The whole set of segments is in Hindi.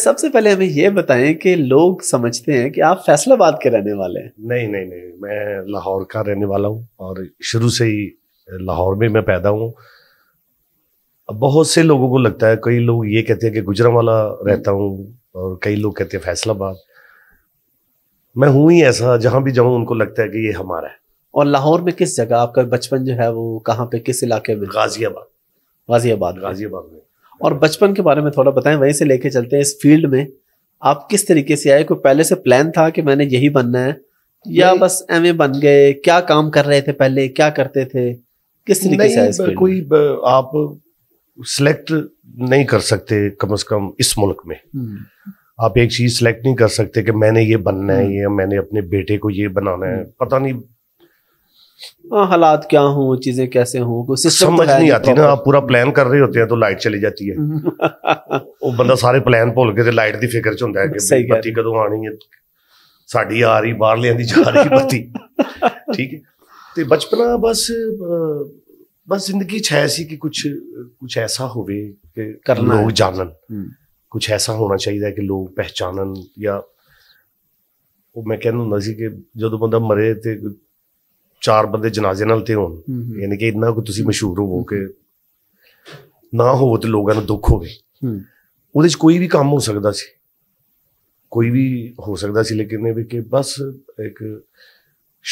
सबसे पहले हमें यह बताएं कि लोग समझते हैं कि आप फैसलाबाद के रहने वाले हैं नहीं नहीं नहीं मैं लाहौर का रहने वाला हूँ और शुरू से ही लाहौर में मैं पैदा हूँ बहुत से लोगों को लगता है कई लोग ये कहते हैं कि गुजरा वाला रहता हूँ और कई लोग कहते हैं फैसलाबाद मैं हूँ ही ऐसा जहां भी जाऊँ उनको लगता है कि ये हमारा है और लाहौर में किस जगह आपका बचपन जो है वो कहाँ पे किस इलाके में गाजियाबाद गाजियाबाद गाजियाबाद में और बचपन के बारे में थोड़ा बताएं वहीं से लेके चलते हैं इस फील्ड में आप किस तरीके से आए कोई पहले से प्लान था कि मैंने यही बनना है या बस एम बन गए क्या काम कर रहे थे पहले क्या करते थे किस तरीके से आए कोई आप सिलेक्ट नहीं कर सकते कम से कम इस मुल्क में हम्म। आप एक चीज सिलेक्ट नहीं कर सकते कि मैंने ये बनना है हम्म। या मैंने अपने बेटे को ये बनाना है हम्म। पता नहीं हालात क्या हो चीजें कैसे हो कोई सिस्टम समझ तो नहीं आती ना आप पूरा प्लान कर रहे होते हैं तो लाइट चली जाती है वो बंदा सारे प्लान भूल के लाइट की फिक्र च होंगे है कि बत्ती कदों आनी है ਸਾਡੀ ਆ ਰਹੀ ਬਾਹਰਲਿਆਂ ਦੀ ਜਾ ਰਹੀ ਬੱਤੀ ਠੀਕ ਹੈ ਤੇ ਬਚਪਨਾ ਬਸ ਬਸ ਜ਼ਿੰਦਗੀ ਚ ਹੈ ਸੀ ਕਿ ਕੁਝ ਕੁਝ ਐਸਾ ਹੋਵੇ ਕਿ ਕਰਨਾ ਲੋਕ ਜਾਣਨ ਕੁਝ ਐਸਾ ਹੋਣਾ ਚਾਹੀਦਾ ਕਿ ਲੋਕ ਪਹਿਚਾਨਣ ਜਾਂ ਉਹ ਮੈਂ ਕਹਿੰਦਾ ਹੁੰਦਾ ਕਿ ਜਦੋਂ ਬੰਦਾ ਮਰੇ ਤੇ ਚਾਰ ਬੰਦੇ ਜਨਾਜ਼ੇ ਨਾਲ ਤੇ ਹੋਣ ਯਾਨੀ ਕਿ ਇੰਨਾ ਕੋ ਤੁਸੀਂ ਮਸ਼ਹੂਰ ਹੋਵੋ ਕਿ ਨਾ ਹੋਵੋ ਤੇ ਲੋਕਾਂ ਨੂੰ ਦੁੱਖ ਹੋਵੇ ਉਹਦੇ 'ਚ ਕੋਈ ਵੀ ਕੰਮ ਹੋ ਸਕਦਾ ਸੀ ਕੋਈ ਵੀ ਹੋ ਸਕਦਾ ਸੀ ਲੇਕਿਨ ਇਹ ਵੀ ਕਿ ਬਸ ਇੱਕ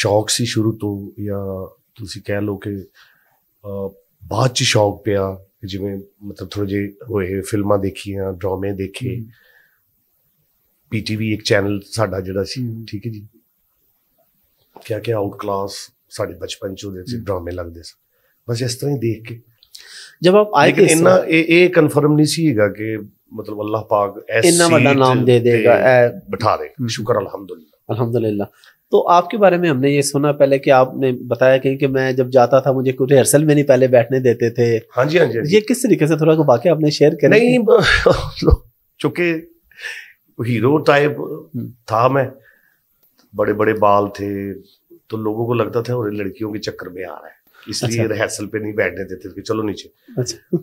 ਸ਼ੌਕ ਸੀ ਸ਼ੁਰੂ ਤੋਂ ਜਾਂ ਤੁਸੀਂ ਕਹਿ ਲਓ ਕਿ ਬਾਅਦ 'ਚ ਸ਼ੌਕ ਪਿਆ ਜਿਵੇਂ ਮਤਲਬ ਥੋੜੇ ਜੇ ਹੋਏ ਫਿਲਮਾਂ ਦੇਖੀਆਂ ਡਰਾਮੇ ਦੇਖੇ ਪੀਟੀਵੀ ਇੱਕ ਚੈਨਲ ਸਾਡਾ ਜਿਹੜਾ ਸੀ ਠੀਕ ਹੈ ਜੀ ਕਿਆ ਕਿਆ ਆਊਟ ਕਲਾਸ ਸਾਡੇ ਬਚਪਨ ਚ ਉਹਦੇ ਚ ਡਰਾਮੇ ਲੱਗਦੇ ਸਨ ਬਸ ਇਸ ਤਰ੍ਹਾਂ ਹੀ ਦੇਖ ਕੇ ਜਦ ਆਪ ਆਏ ਕਿ ਇੰਨਾ ਇਹ ਇਹ ਕਨਫਰਮ ਨਹੀਂ ਸੀ ਕਿ ਮਤਲਬ ਅੱਲਾਹ ਪਾਕ ਐਸੀ ਇੰਨਾ ਵੱਡਾ ਨਾਮ ਦੇ ਦੇਗਾ ਬਿਠਾ ਸ਼ੁਕਰ ਅਲਹਮਦੁਲਿਲਾ तो आपके बारे में हमने ये सुना पहले कि आपने बताया कहीं कि मैं जब जाता था मुझे कुछ रिहर्सल में नहीं पहले बैठने देते थे हाँ जी हाँ जी हाँ ये किस तरीके से थोड़ा वाक्य आपने शेयर करें नहीं चूंकि हीरो हम्म। टाइप था मैं बड़े बड़े बाल थे तो लोगों को लगता था और लड़कियों के चक्कर में आ रहा है इसलिए अच्छा। रिहर्सल पे नहीं बैठने देते थे कि चलो नीचे अच्छा।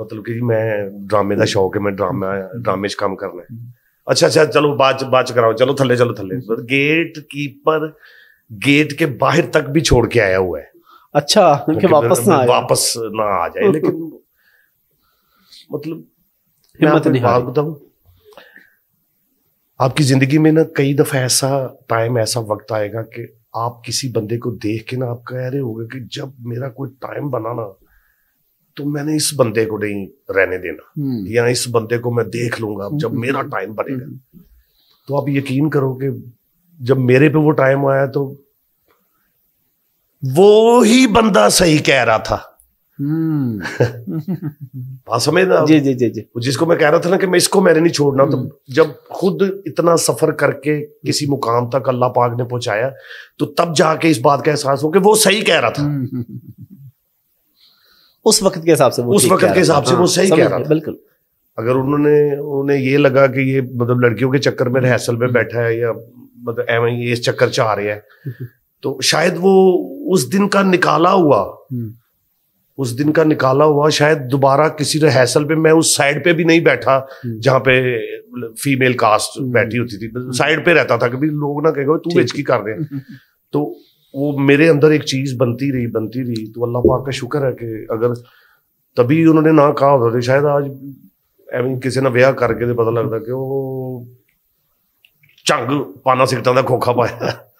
मतलब कि मैं ड्रामे का हम्म। शौक है मैं ड्रामा ड्रामे च काम करना है हम्म। अच्छा अच्छा चलो बात बात कराओ चलो थले चलो थले गेट कीपर गेट के बाहर तक भी छोड़ के आया हुआ है अच्छा कि वापस ना वापस ना आ जाए लेकिन मतलब हिम्मत नहीं बात बताऊं आपकी जिंदगी में ना कई दफा ऐसा टाइम ऐसा वक्त आएगा कि आप किसी बंदे को देख के ना कह रहे होगे कि जब मेरा कोई टाइम बना ना तो मैंने इस बंदे को नहीं रहने देना हम्म। या इस बंदे को मैं देख लूंगा हम्म। जब मेरा टाइम बनेगा हम्म। तो आप यकीन करो कि जब मेरे पे वो टाइम आया तो वो ही बंदा सही कह रहा था बात हम्म। समझ ना जी जी जी जी जिसको मैं कह रहा था ना कि मैं इसको मैंने नहीं छोड़ना तो हम्म। जब खुद इतना सफर करके किसी मुकाम तक अल्लाह पाक ने पहुंचाया तो तब जाके इस बात का एहसास हो कि वो सही कह रहा था हम्म। उस वक्त के हिसाब से वो उस वक्त के हिसाब से वो हाँ, सही कह रहा था बिल्कुल अगर उन्होंने उन्हें ये लगा कि ये मतलब लड़कियों के चक्कर में रिहर्सल में बैठा है या मतलब एवं इस चक्कर चाह रहे हैं तो शायद वो उस दिन का निकाला हुआ उस दिन का निकाला हुआ शायद दोबारा किसी हैसल पे मैं उस साइड पे भी नहीं बैठा हम्म। जहाँ पे फीमेल मतलब, कास्ट हम्म। बैठी होती थी साइड मतलब पे रहता था कभी लोग ना कहेगा तू बेच कर रहे हम्म। तो वो मेरे अंदर एक चीज बनती रही बनती रही तो अल्लाह पाक का शुक्र है कि अगर तभी उन्होंने ना कहा होता तो शायद आज ਐਵੇਂ ਕਿਸੇ ਨਾਲ ਵਿਆਹ ਕਰਕੇ ਤੇ ਪਤਾ ਲੱਗਦਾ ਕਿ ਉਹ ਝੰਗ ਪਾਣਾ ਸਿਕਟਾਂ ਦਾ ਖੋਖਾ ਪਾਇਆ